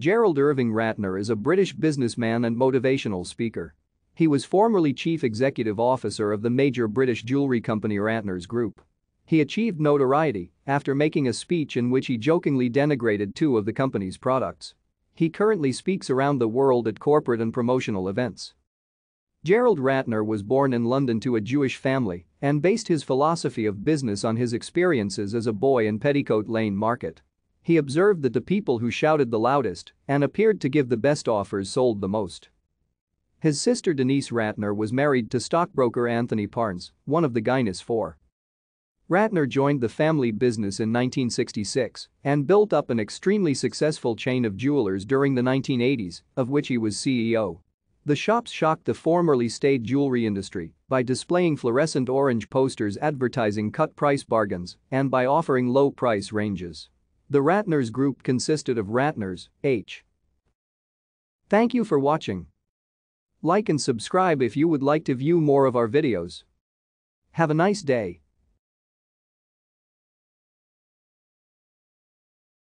Gerald Irving Ratner is a British businessman and motivational speaker. He was formerly chief executive officer of the major British jewelry company Ratner's Group. He achieved notoriety after making a speech in which he jokingly denigrated two of the company's products. He currently speaks around the world at corporate and promotional events. Gerald Ratner was born in London to a Jewish family and based his philosophy of business on his experiences as a boy in Petticoat Lane Market. He observed that the people who shouted the loudest and appeared to give the best offers sold the most. His sister Denise Ratner was married to stockbroker Anthony Parnes, one of the Guinness Four. Ratner joined the family business in 1966 and built up an extremely successful chain of jewelers during the 1980s, of which he was CEO. The shops shocked the formerly staid jewelry industry by displaying fluorescent orange posters advertising cut price bargains and by offering low price ranges. The Ratners group consisted of Ratners, H. Thank you for watching. Like and subscribe if you would like to view more of our videos. Have a nice day.